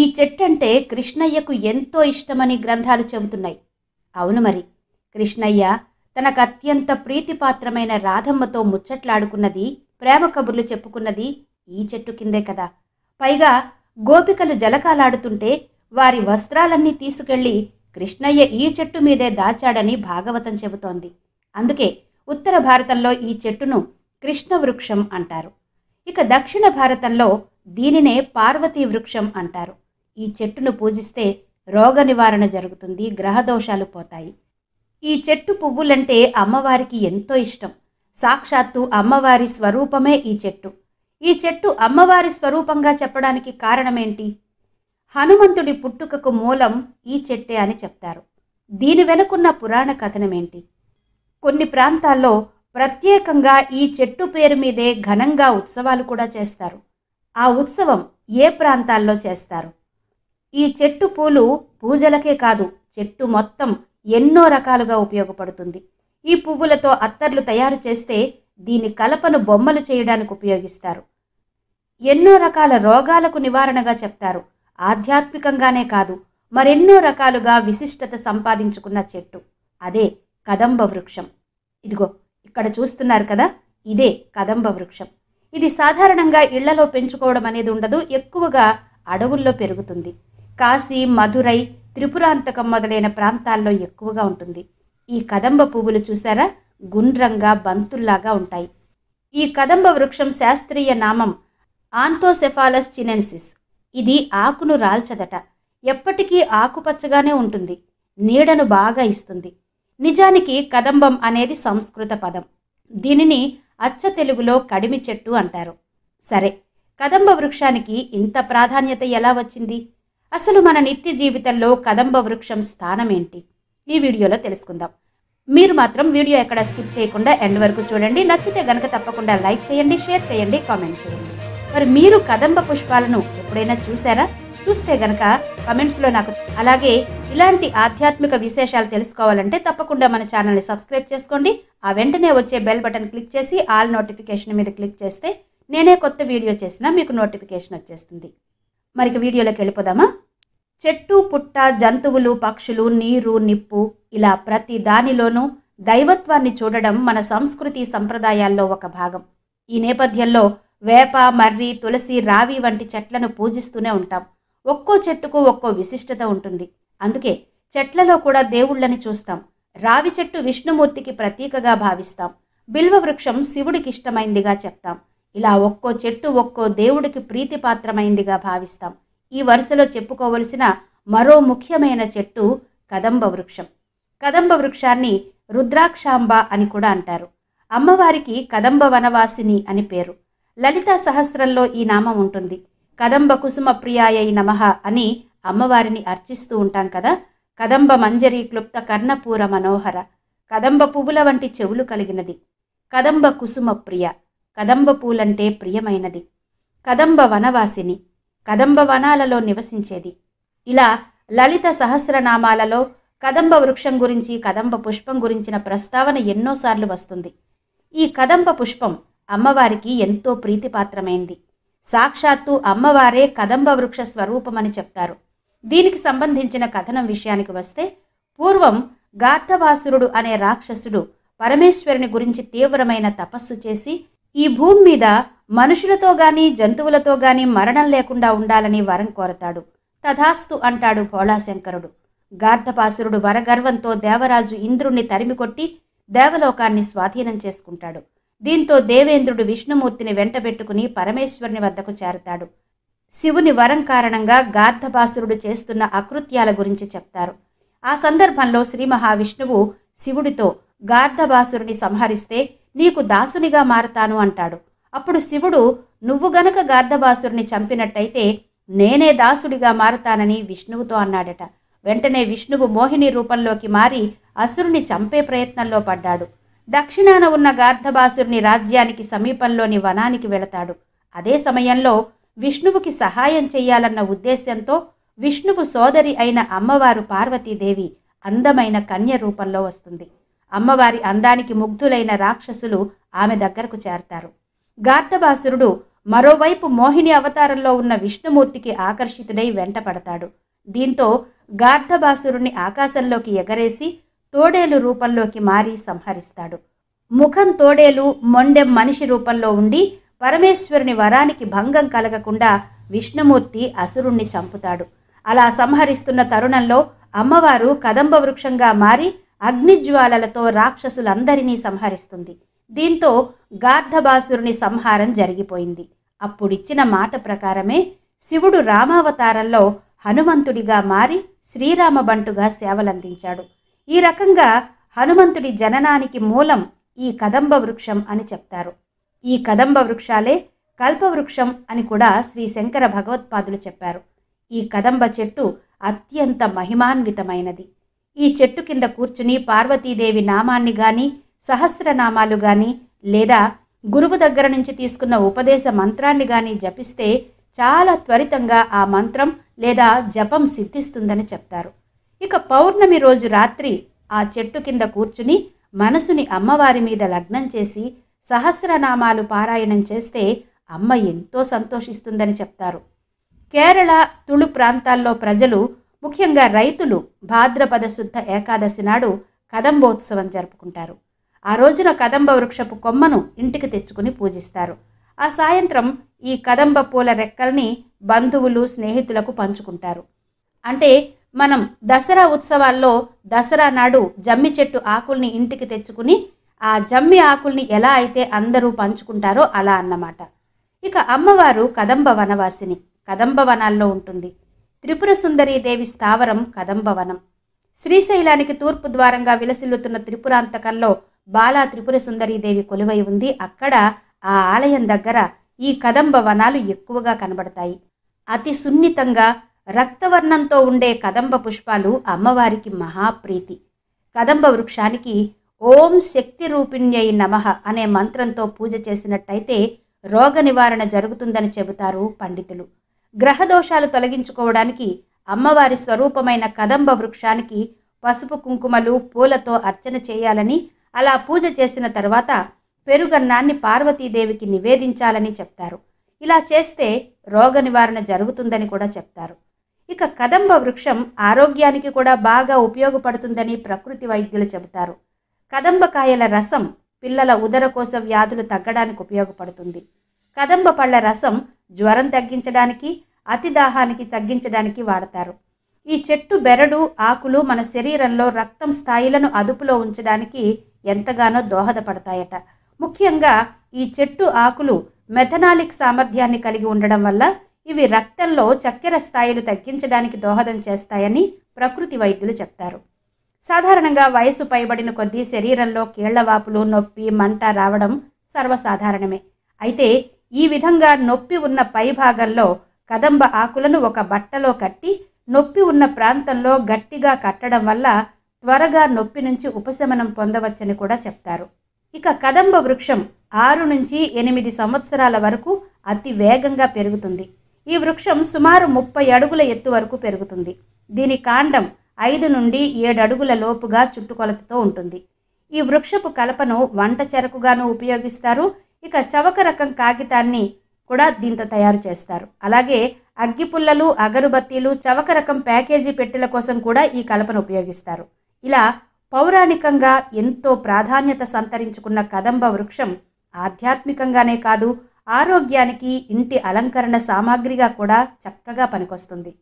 ఈ చెట్టంటే కృష్ణయ్యకు ఎంతో ఇష్టమని గ్రంథాలు చెబుతున్నాయి అవును మరి కృష్ణయ్య తనకు అత్యంత ప్రీతిపాత్రమైన రాధమ్మతో ముచ్చట్లాడుకున్నది ప్రేమ కబుర్లు చెప్పుకున్నది ఈ చెట్టు కిందే కదా పైగా గోపికలు జలకాలాడుతుంటే వారి వస్త్రాలన్నీ తీసుకెళ్లి కృష్ణయ్య ఈ చెట్టు మీదే దాచాడని భాగవతం చెబుతోంది అందుకే ఉత్తర భారతంలో ఈ చెట్టును కృష్ణ వృక్షం అంటారు ఇక దక్షిణ భారతంలో దీనినే పార్వతీ వృక్షం అంటారు ఈ చెట్టును పూజిస్తే రోగ నివారణ జరుగుతుంది గ్రహదోషాలు పోతాయి ఈ చెట్టు పువ్వులంటే అమ్మవారికి ఎంతో ఇష్టం సాక్షాత్తు అమ్మవారి స్వరూపమే ఈ చెట్టు ఈ చెట్టు అమ్మవారి స్వరూపంగా చెప్పడానికి కారణమేంటి హనుమంతుడి పుట్టుకకు మూలం ఈ చెట్టే అని చెప్తారు దీని వెనుకున్న పురాణ కథనమేంటి కొన్ని ప్రాంతాల్లో ప్రత్యేకంగా ఈ చెట్టు పేరు మీదే ఘనంగా ఉత్సవాలు కూడా చేస్తారు ఆ ఉత్సవం ఏ ప్రాంతాల్లో చేస్తారు ఈ చెట్టు పూలు పూజలకే కాదు చెట్టు మొత్తం ఎన్నో రకాలుగా ఉపయోగపడుతుంది ఈ పువ్వులతో అత్తర్లు తయారు చేస్తే దీని కలపను బొమ్మలు చేయడానికి ఉపయోగిస్తారు ఎన్నో రకాల రోగాలకు నివారణగా చెప్తారు ఆధ్యాత్మికంగానే కాదు మరెన్నో రకాలుగా విశిష్టత సంపాదించుకున్న చెట్టు అదే కదంబ వృక్షం ఇదిగో ఇక్కడ చూస్తున్నారు కదా ఇదే కదంబ వృక్షం ఇది సాధారణంగా ఇళ్లలో పెంచుకోవడం అనేది ఉండదు ఎక్కువగా అడవుల్లో పెరుగుతుంది కాశీ మధురై త్రిపురాంతకం మొదలైన ప్రాంతాల్లో ఎక్కువగా ఉంటుంది ఈ కదంబ పువ్వులు చూసారా గుండ్రంగా బంతుల్లాగా ఉంటాయి ఈ కదంబ వృక్షం శాస్త్రీయ నామం ఆంతోసెఫాలస్ చినెన్సిస్ ఇది ఆకును రాల్చదట ఎప్పటికీ ఆకుపచ్చగానే ఉంటుంది నీడను బాగా ఇస్తుంది నిజానికి కదంబం అనేది సంస్కృత పదం దీనిని అచ్చ తెలుగులో కడిమి చెట్టు అంటారు సరే కదంబ వృక్షానికి ఇంత ప్రాధాన్యత ఎలా వచ్చింది అసలు మన నిత్య జీవితంలో కదంబ వృక్షం స్థానం ఏంటి ఈ వీడియోలో తెలుసుకుందాం మీరు మాత్రం వీడియో ఎక్కడ స్కిప్ చేయకుండా ఎండ్ వరకు చూడండి నచ్చితే గనక తప్పకుండా లైక్ చేయండి షేర్ చేయండి కామెంట్ చేయండి మరి మీరు కదంబ పుష్పాలను ఎప్పుడైనా చూసారా చూస్తే గనక కమెంట్స్లో నాకు అలాగే ఇలాంటి ఆధ్యాత్మిక విశేషాలు తెలుసుకోవాలంటే తప్పకుండా మన ఛానల్ని సబ్స్క్రైబ్ చేసుకోండి ఆ వెంటనే వచ్చే బెల్ బటన్ క్లిక్ చేసి ఆల్ నోటిఫికేషన్ మీద క్లిక్ చేస్తే నేనే కొత్త వీడియో చేసినా మీకు నోటిఫికేషన్ వచ్చేస్తుంది మరి వీడియోలోకి వెళ్ళిపోదామా చెట్టు పుట్ట జంతువులు పక్షులు నీరు నిప్పు ఇలా ప్రతి దానిలోనూ దైవత్వాన్ని చూడడం మన సంస్కృతి సంప్రదాయాల్లో ఒక భాగం ఈ నేపథ్యంలో వేప మర్రి తులసి రావి వంటి చెట్లను పూజిస్తూనే ఉంటాం ఒక్కో చెట్టుకు ఒక్కో విశిష్టత ఉంటుంది అందుకే చెట్లలో కూడా దేవుళ్ళని చూస్తాం రావి చెట్టు విష్ణుమూర్తికి ప్రతీకగా భావిస్తాం బిల్వ వృక్షం శివుడికి ఇష్టమైందిగా చెప్తాం ఇలా ఒక్కో చెట్టు ఒక్కో దేవుడికి ప్రీతిపాత్రమైందిగా భావిస్తాం ఈ వరుసలో చెప్పుకోవలసిన మరో ముఖ్యమైన చెట్టు కదంబ వృక్షం కదంబ వృక్షాన్ని రుద్రాక్షాంబ అని కూడా అంటారు అమ్మవారికి కదంబ వనవాసిని అని పేరు లలితా సహస్రంలో ఈ నామం ఉంటుంది కదంబ కుసుమ ప్రియాయ నమః అని అమ్మవారిని అర్చిస్తూ ఉంటాం కదా కదంబ మంజరి క్లుప్త కర్ణపూర మనోహర కదంబ పువ్వుల వంటి చెవులు కలిగినది కదంబ కుసుమ ప్రియ కదంబ పూలంటే ప్రియమైనది కదంబ వనవాసిని కదంబ వనాలలో నివసించేది ఇలా లలిత సహస్రనామాలలో కదంబ వృక్షం గురించి కదంబ పుష్పం గురించిన ప్రస్తావన ఎన్నోసార్లు వస్తుంది ఈ కదంబ పుష్పం అమ్మవారికి ఎంతో ప్రీతిపాత్రమైంది సాక్షాత్తు అమ్మవారే కదంబ వృక్ష స్వరూపమని చెప్తారు దీనికి సంబంధించిన కథనం విషయానికి వస్తే పూర్వం గార్ధవాసురుడు అనే రాక్షసుడు పరమేశ్వరుని గురించి తీవ్రమైన తపస్సు చేసి ఈ భూమి మీద మనుషులతో గాని జంతువులతో గాని మరణం లేకుండా ఉండాలని వరం కోరతాడు తథాస్తు అంటాడు భోళాశంకరుడు గార్ధపాసురుడు వరగర్వంతో దేవరాజు ఇంద్రుణ్ణి తరిమికొట్టి దేవలోకాన్ని స్వాధీనం చేసుకుంటాడు దీంతో దేవేంద్రుడు విష్ణుమూర్తిని వెంటబెట్టుకుని పరమేశ్వరుని వద్దకు చేరతాడు శివుని వరం కారణంగా గార్ధపాసురుడు చేస్తున్న అకృత్యాల గురించి చెప్తారు ఆ సందర్భంలో శ్రీ మహావిష్ణువు శివుడితో గార్ధబాసురుని సంహరిస్తే నీకు దాసునిగా మారతాను అంటాడు అప్పుడు శివుడు నువ్వు గనక గార్ధభాసురుని చంపినట్టయితే నేనే దాసుడిగా మారతానని విష్ణువుతో అన్నాడట వెంటనే విష్ణువు మోహిని రూపంలోకి మారి అసురుని చంపే ప్రయత్నంలో పడ్డాడు దక్షిణాన ఉన్న గార్ధభాసురుని రాజ్యానికి సమీపంలోని వనానికి వెళతాడు అదే సమయంలో విష్ణువుకి సహాయం చేయాలన్న ఉద్దేశ్యంతో విష్ణువు సోదరి అయిన అమ్మవారు పార్వతీదేవి అందమైన కన్య రూపంలో వస్తుంది అమ్మవారి అందానికి ముగ్ధులైన రాక్షసులు ఆమె దగ్గరకు చేరతారు గార్ధబాసురుడు మరోవైపు మోహిని అవతారంలో ఉన్న విష్ణుమూర్తికి ఆకర్షితుడై వెంటపడతాడు దీంతో గార్ధభాసురుణ్ణి ఆకాశంలోకి ఎగరేసి తోడేలు రూపంలోకి మారి సంహరిస్తాడు ముఖం తోడేలు మొండెం మనిషి రూపంలో ఉండి పరమేశ్వరుని వరానికి భంగం కలగకుండా విష్ణుమూర్తి అసురుణ్ణి చంపుతాడు అలా సంహరిస్తున్న తరుణంలో అమ్మవారు కదంబ వృక్షంగా మారి అగ్నిజ్వాలలతో రాక్షసులందరినీ సంహరిస్తుంది దీంతో గార్ధబాసురుని సంహారం జరిగిపోయింది అప్పుడిచ్చిన మాట ప్రకారమే శివుడు రామావతారంలో హనుమంతుడిగా మారి శ్రీరామ బంటుగా సేవలందించాడు ఈ రకంగా హనుమంతుడి జననానికి మూలం ఈ కదంబ వృక్షం అని చెప్తారు ఈ కదంబ వృక్షాలే కల్పవృక్షం అని కూడా శ్రీ శంకర భగవత్పాదులు చెప్పారు ఈ కదంబ చెట్టు అత్యంత మహిమాన్వితమైనది ఈ చెట్టు కింద కూర్చుని పార్వతీదేవి నామాన్ని గాని సహస్రనామాలు కానీ లేదా గురువు దగ్గర నుంచి తీసుకున్న ఉపదేశ మంత్రాన్ని కానీ జపిస్తే చాలా త్వరితంగా ఆ మంత్రం లేదా జపం సిద్ధిస్తుందని చెప్తారు ఇక పౌర్ణమి రోజు రాత్రి ఆ చెట్టు కింద కూర్చుని మనసుని అమ్మవారి మీద లగ్నం చేసి సహస్రనామాలు పారాయణం చేస్తే అమ్మ ఎంతో సంతోషిస్తుందని చెప్తారు కేరళ తుళు ప్రాంతాల్లో ప్రజలు ముఖ్యంగా రైతులు భాద్రపద శుద్ధ ఏకాదశి నాడు కదంబోత్సవం జరుపుకుంటారు ఆ రోజున కదంబ వృక్షపు కొమ్మను ఇంటికి తెచ్చుకుని పూజిస్తారు ఆ సాయంత్రం ఈ కదంబ పూల రెక్కల్ని బంధువులు స్నేహితులకు పంచుకుంటారు అంటే మనం దసరా ఉత్సవాల్లో దసరా నాడు జమ్మి చెట్టు ఆకుల్ని ఇంటికి తెచ్చుకుని ఆ జమ్మి ఆకుల్ని ఎలా అయితే అందరూ పంచుకుంటారో అలా అన్నమాట ఇక అమ్మవారు కదంబ వనవాసిని కదంబ వనాల్లో ఉంటుంది త్రిపుర సుందరీదేవి స్థావరం కదంబ వనం శ్రీశైలానికి తూర్పు ద్వారంగా విలసిల్లుతున్న త్రిపురాంతకంలో బాలా త్రిపుర సుందరీదేవి కొలువై ఉంది అక్కడ ఆ ఆలయం దగ్గర ఈ కదంబ వనాలు ఎక్కువగా కనబడతాయి అతి సున్నితంగా రక్తవర్ణంతో ఉండే కదంబ పుష్పాలు అమ్మవారికి మహాప్రీతి కదంబ వృక్షానికి ఓం శక్తి రూపిణ్యై నమ అనే మంత్రంతో పూజ చేసినట్టయితే రోగ నివారణ జరుగుతుందని చెబుతారు పండితులు గ్రహదోషాలు తొలగించుకోవడానికి అమ్మవారి స్వరూపమైన కదంబ వృక్షానికి పసుపు కుంకుమలు పూలతో అర్చన చేయాలని అలా పూజ చేసిన తర్వాత పెరుగన్నాన్ని పార్వతీదేవికి నివేదించాలని చెప్తారు ఇలా చేస్తే రోగ నివారణ జరుగుతుందని కూడా చెప్తారు ఇక కదంబ వృక్షం ఆరోగ్యానికి కూడా బాగా ఉపయోగపడుతుందని ప్రకృతి వైద్యులు చెబుతారు కదంబకాయల రసం పిల్లల కోసం వ్యాధులు తగ్గడానికి ఉపయోగపడుతుంది కదంబ పళ్ళ రసం జ్వరం తగ్గించడానికి అతిదాహానికి తగ్గించడానికి వాడతారు ఈ చెట్టు బెరడు ఆకులు మన శరీరంలో రక్తం స్థాయిలను అదుపులో ఉంచడానికి ఎంతగానో దోహదపడతాయట ముఖ్యంగా ఈ చెట్టు ఆకులు మెథనాలిక్ సామర్థ్యాన్ని కలిగి ఉండడం వల్ల ఇవి రక్తంలో చక్కెర స్థాయిలు తగ్గించడానికి దోహదం చేస్తాయని ప్రకృతి వైద్యులు చెప్తారు సాధారణంగా వయసు పైబడిన కొద్దీ శరీరంలో కీళ్లవాపులు నొప్పి మంట రావడం సర్వసాధారణమే అయితే ఈ విధంగా నొప్పి ఉన్న పై భాగంలో కదంబ ఆకులను ఒక బట్టలో కట్టి నొప్పి ఉన్న ప్రాంతంలో గట్టిగా కట్టడం వల్ల త్వరగా నొప్పి నుంచి ఉపశమనం పొందవచ్చని కూడా చెప్తారు ఇక కదంబ వృక్షం ఆరు నుంచి ఎనిమిది సంవత్సరాల వరకు అతి వేగంగా పెరుగుతుంది ఈ వృక్షం సుమారు ముప్పై అడుగుల ఎత్తు వరకు పెరుగుతుంది దీని కాండం ఐదు నుండి ఏడు అడుగుల లోపుగా చుట్టుకొలతతో ఉంటుంది ఈ వృక్షపు కలపను వంట చెరకుగాను ఉపయోగిస్తారు ఇక చవక రకం కాగితాన్ని కూడా దీంతో తయారు చేస్తారు అలాగే అగ్గిపుల్లలు అగరుబత్తీలు చవక రకం ప్యాకేజీ పెట్టెల కోసం కూడా ఈ కలపను ఉపయోగిస్తారు ఇలా పౌరాణికంగా ఎంతో ప్రాధాన్యత సంతరించుకున్న కదంబ వృక్షం ఆధ్యాత్మికంగానే కాదు ఆరోగ్యానికి ఇంటి అలంకరణ సామాగ్రిగా కూడా చక్కగా పనికొస్తుంది